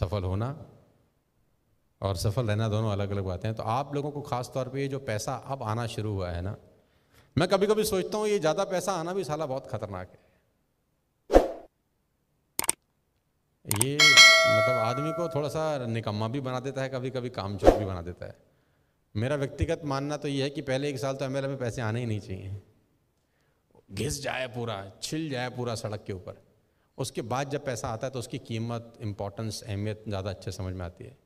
सफल होना और सफल रहना दोनों अलग अलग बातें हैं तो आप लोगों को खास तौर पे ये जो पैसा अब आना शुरू हुआ है ना मैं कभी कभी सोचता हूँ ये ज़्यादा पैसा आना भी साला बहुत खतरनाक है ये मतलब आदमी को थोड़ा सा निकम्मा भी बना देता है कभी कभी काम चोर भी बना देता है मेरा व्यक्तिगत मानना तो ये है कि पहले एक साल तो एम में पैसे आने ही नहीं चाहिए घिस जाए पूरा छिल जाए पूरा सड़क के ऊपर उसके बाद जब पैसा आता है तो उसकी कीमत इंपॉर्टेंस अहमियत ज़्यादा अच्छे समझ में आती है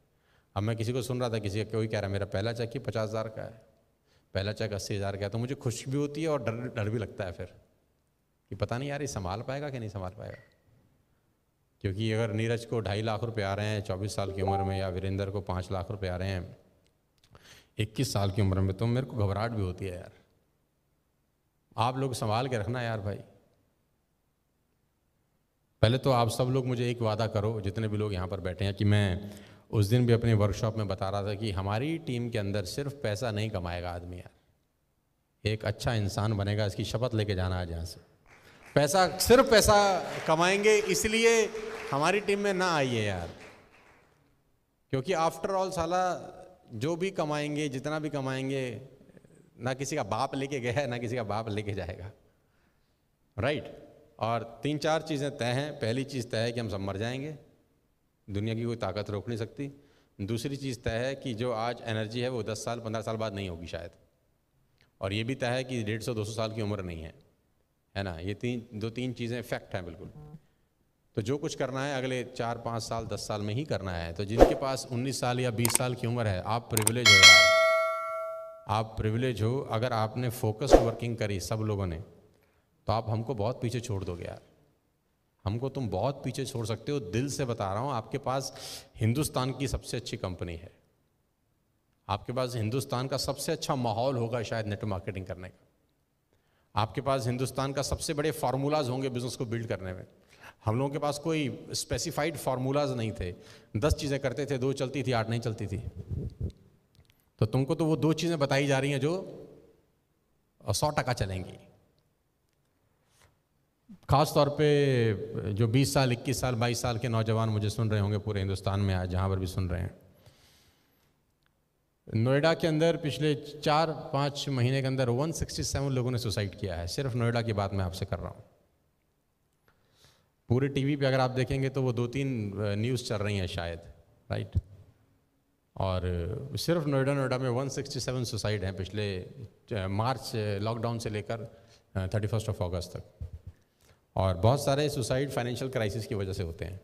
अब मैं किसी को सुन रहा था किसी का कोई कह रहा है मेरा पहला चेक ही पचास हज़ार का है पहला चेक अस्सी हज़ार का है तो मुझे खुश भी होती है और डर डर भी लगता है फिर कि पता नहीं यार ये संभाल पाएगा कि नहीं संभाल पाएगा क्योंकि अगर नीरज को ढाई लाख रुपये आ रहे हैं चौबीस साल की उम्र में या वीरेंद्र को पाँच लाख रुपये आ रहे हैं इक्कीस साल की उम्र में तो मेरे को घबराहट भी होती है यार आप लोग संभाल के रखना यार भाई पहले तो आप सब लोग मुझे एक वादा करो जितने भी लोग यहाँ पर बैठे हैं कि मैं उस दिन भी अपनी वर्कशॉप में बता रहा था कि हमारी टीम के अंदर सिर्फ पैसा नहीं कमाएगा आदमी यार एक अच्छा इंसान बनेगा इसकी शपथ लेके जाना आज यहाँ से पैसा सिर्फ पैसा कमाएंगे इसलिए हमारी टीम में ना आइए यार क्योंकि आफ्टर ऑल साला जो भी कमाएंगे जितना भी कमाएंगे ना किसी का बाप लेके गया है ना किसी का बाप लेके जाएगा राइट right? और तीन चार चीज़ें तय हैं पहली चीज़ तय है कि हम सब मर जाएंगे दुनिया की कोई ताकत रोक नहीं सकती दूसरी चीज़ तय है कि जो आज एनर्जी है वो दस साल पंद्रह साल बाद नहीं होगी शायद और ये भी तय है कि डेढ़ सौ दो सौ साल की उम्र नहीं है है ना ये तीन दो तीन चीज़ें फैक्ट हैं बिल्कुल तो जो कुछ करना है अगले चार पाँच साल दस साल में ही करना है तो जिनके पास उन्नीस साल या बीस साल की उम्र है आप प्रिविलेज हो यार आप प्रिविलेज हो अगर आपने फोकस वर्किंग करी सब लोगों ने तो आप हमको बहुत पीछे छोड़ दोगे यार हमको तुम बहुत पीछे छोड़ सकते हो दिल से बता रहा हूँ आपके पास हिंदुस्तान की सबसे अच्छी कंपनी है आपके पास हिंदुस्तान का सबसे अच्छा माहौल होगा शायद नेट मार्केटिंग करने का आपके पास हिंदुस्तान का सबसे बड़े फार्मूलाज होंगे बिजनेस को बिल्ड करने में हम लोगों के पास कोई स्पेसिफाइड फार्मूलाज नहीं थे दस चीज़ें करते थे दो चलती थी आठ नहीं चलती थी तो तुमको तो वो दो चीज़ें बताई जा रही हैं जो सौ टका चलेंगी ख़ास तौर पे जो 20 साल 21 साल 22 साल के नौजवान मुझे सुन रहे होंगे पूरे हिंदुस्तान में आज जहाँ पर भी सुन रहे हैं नोएडा के अंदर पिछले चार पाँच महीने के अंदर 167 लोगों ने सुसाइड किया है सिर्फ नोएडा की बात मैं आपसे कर रहा हूँ पूरे टीवी पे अगर आप देखेंगे तो वो दो तीन न्यूज़ चल रही हैं शायद राइट और सिर्फ नोएडा नोएडा में 167 सुसाइड हैं पिछले मार्च लॉकडाउन से लेकर थर्टी फर्स्ट ऑफ अगस्त तक और बहुत सारे सुसाइड फाइनेंशियल क्राइसिस की वजह से होते हैं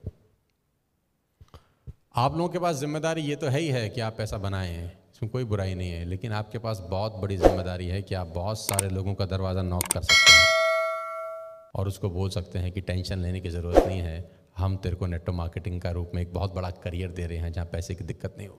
आप लोगों के पास जिम्मेदारी ये तो है ही है कि आप पैसा बनाएं इसमें कोई बुराई नहीं है लेकिन आपके पास बहुत बड़ी जिम्मेदारी है कि आप बहुत सारे लोगों का दरवाज़ा नॉक कर सकते हैं और उसको बोल सकते हैं कि टेंशन लेने की ज़रूरत नहीं है हम तेरे को नेटो मार्केटिंग का रूप में एक बहुत बड़ा करियर दे रहे हैं जहाँ पैसे की दिक्कत नहीं हो